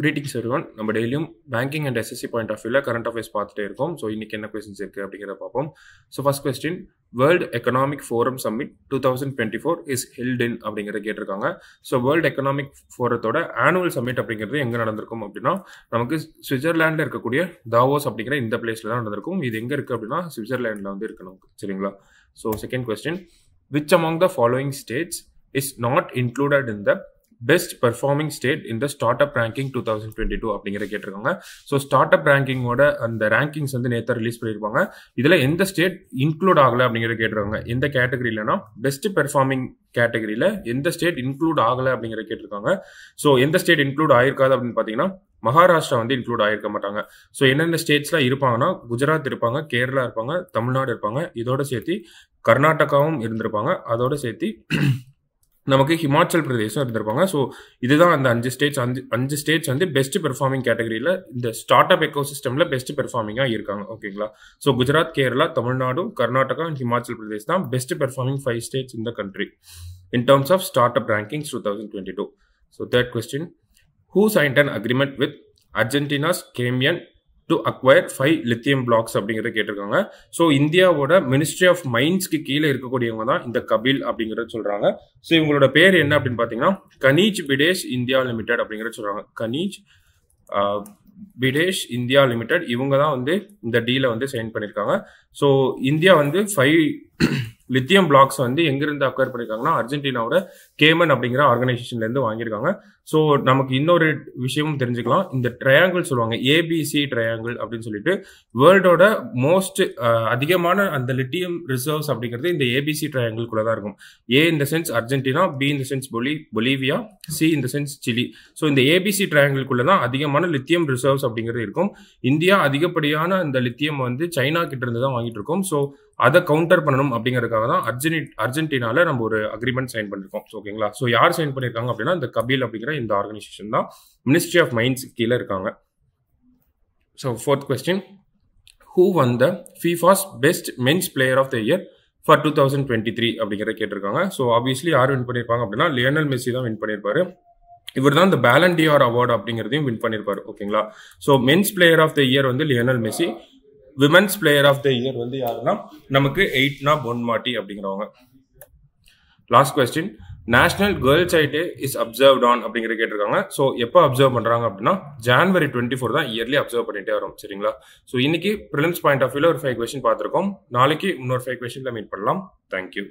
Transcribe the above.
greetings இருக்கும் நம்ம டெய்லியும் banking and SSC point of வியூவில் கரண்ட் அஃபேர்ஸ் பார்த்துட்டே இருக்கும் ஸோ இன்றைக்கி என்ன கொஸ்டின்ஸ் இருக்குது அப்படிங்கிறத பார்ப்போம் so first question world economic forum summit two thousand twenty four is held in அப்படிங்கிறத கேட்டிருக்காங்க ஸோ வேர்ல்டு எக்கனாமிக் ஃபோரத்தோட ஆனுவல் சம்மிட் அப்படிங்கிறது எங்கே நடந்திருக்கும் அப்படின்னா நமக்கு சுவிட்சர்லாண்டில் இருக்கக்கூடிய தாவோஸ் அப்படிங்கிற இந்த பிளேஸில் தான் நடந்திருக்கும் இது எங்கே இருக்குது அப்படின்னா சுவிட்சர்லாண்டில் வந்து இருக்கணும் சரிங்களா so second question which among the following states is not included in the best performing state இந்த start up ranking two thousand twenty two அப்படிங்கிற கேட்டிருக்காங்க ஸோ ஸ்டார்ட் அப் ரேங்கிங்கோட அந்த ரேங்கிங்ஸ் வந்து நேற்று ரிலீஸ் பண்ணியிருப்பாங்க இதில் எந்த ஸ்டேட் இன்க்ளூட் ஆகலை அப்படிங்கிற கேட்டிருக்காங்க எந்த கேட்டகரியிலனா பெஸ்ட் பெர்ஃபார்மிங் கேட்டகரியில் எந்த ஸ்டேட் இன்க்ளூட் ஆகலை அப்படிங்கிற கேட்டிருக்காங்க ஸோ எந்த ஸ்டேட் இன்க்ளூட் ஆயிருக்காது அப்படின்னு பார்த்தீங்கன்னா மகாராஷ்டிரா வந்து இன்க்ளூட் ஆயிருக்க மாட்டாங்க ஸோ என்னென்ன ஸ்டேட்ஸ்லாம் இருப்பாங்கன்னா குஜராத் இருப்பாங்க கேரளா இருப்பாங்க தமிழ்நாடு இருப்பாங்க இதோட சேர்த்து கர்நாடகாவும் இருந்திருப்பாங்க அதோட சேர்த்து நமக்கு ஹிமாச்சல் பிரதேசம் இருந்திருப்பாங்க ஸோ இதுதான் அந்த அஞ்சு ஸ்டேட்ஸ் அஞ்சு அஞ்சு ஸ்டேட்ஸ் வந்து பெஸ்ட் பெர்ஃபார்மிங் கேட்டகரியில் இந்த ஸ்டார்ட் அப் எக்கோ சிஸ்டமில் பெஸ்ட் பெர்ஃபார்மிங்காக இருக்காங்க ஓகேங்களா ஸோ குஜராத் கேரளா தமிழ்நாடு கர்நாடகா அண்ட் ஹிமாச்சல் பிரதேஷ் தான் பெஸ்ட் பெர்ஃபார்மிங் ஃபைவ் ஸ்டேட்ஸ் இந்த country in terms of start up rankings two thousand twenty two so third question who signed and agreement with Argentina's CAMYEN to acquire five lithium blocks அப்படிங்கிறத கேட்டிருக்காங்க so இந்தியாவோட ministry of மைண்ட்ஸ்க்கு கீழே இருக்கக்கூடியவங்க தான் இந்த கபில் அப்படிங்கிறத சொல்றாங்க ஸோ இவங்களோட பேர் என்ன அப்படின்னு பார்த்தீங்கன்னா கனீஜ் பிடேஷ் இந்தியா லிமிடெட் அப்படிங்கிறத சொல்றாங்க கனீஜ் பிடேஷ் இந்தியா லிமிடெட் இவங்க தான் வந்து இந்த டீலை வந்து சைன் பண்ணியிருக்காங்க ஸோ இந்தியா வந்து ஃபைவ் லித்தியம் பிளாக்ஸ் வந்து எங்கிருந்து அக்வயர் பண்ணியிருக்காங்கன்னா அர்ஜென்டினாவோட கேமன் அப்படிங்கிற ஆர்கனைசேஷன்லேருந்து வாங்கியிருக்காங்க ஸோ நமக்கு இன்னொரு விஷயமும் தெரிஞ்சுக்கலாம் இந்த ட்ரையாங்கிள் சொல்லுவாங்க ஏபிசி ட்ரையாங்கிள் அப்படின்னு சொல்லிட்டு வேர்ல்டோட மோஸ்ட் அதிகமான அந்த லிட்டியம் ரிசர்வ்ஸ் அப்படிங்கிறது இந்த ஏபிசி கூட தான் இருக்கும் ஏ இந்த சென்ஸ் அர்ஜென்டினா பி இந்த சென்ஸ் பொலி பொலிவியா சி இந்த சென்ஸ் சிலி ஸோ இந்த ஏபிசி ட்ரையாங்கிள்குள்ள தான் அதிகமான லித்தியம் ரிசர்வ்ஸ் அப்படிங்கிறது இருக்கும் இந்தியா அதிகப்படியான அந்த லித்தியம் வந்து சைனா கிட்ட இருந்து தான் வாங்கிட்டு இருக்கோம் ஸோ அதை கவுண்டர் பண்ணணும் அப்படிங்கிறதுக்காக தான் அர்ஜென்டி அர்ஜென்டினால நம்ம ஒரு அக்ரிமெண்ட் சைன் பண்ணிருக்கோம் ஓகேங்களா ஸோ யார் சைன் பண்ணியிருக்காங்க அப்படின்னா இந்த கபில் அப்படிங்கிற இருக்கிற இந்த ஆர்கனைசேஷன் தான் மினிஸ்ட்ரி ஆஃப் மைண்ட்ஸ் கீழே இருக்காங்க ஸோ ஃபோர்த் கொஸ்டின் ஹூ வந்த FIFA's best men's player of the year for two thousand twenty three அப்படிங்கிறத கேட்டிருக்காங்க ஸோ ஆப்வியஸ்லி யார் வின் பண்ணியிருப்பாங்க அப்படின்னா லியோனல் மெஸ்ஸி தான் வின் பண்ணியிருப்பாரு இவர் தான் இந்த பேலண்டியார் அவார்டு அப்படிங்கிறதையும் வின் பண்ணியிருப்பார் ஓகேங்களா so men's player of the year வந்து Lionel Messi women's player of the year வந்து யாருன்னா நமக்கு எயிட்னா பொன்மாட்டி மாட்டி அப்படிங்கிறவங்க last question national girls child is observe on அப்படிங்கிற கேட்டிருக்காங்க ஸோ எப்போ அப்சர்வ் பண்ணுறாங்க அப்படின்னா ஜான்வரி டுவெண்ட்டி ஃபோர் தான் இயர்லி அப்சர்வ் பண்ணிட்டே வரும் சரிங்களா ஸோ இன்னைக்கு ப்ரிலிம்ஸ் பாயிண்ட் ஆஃப் வியூவில் ஒரு ஃபைவ் கொஷின் பார்த்துருக்கோம் நாளைக்கு இன்னொரு ஃபைவ் கொஸ்டினில் மீட் பண்ணலாம் தேங்க்யூ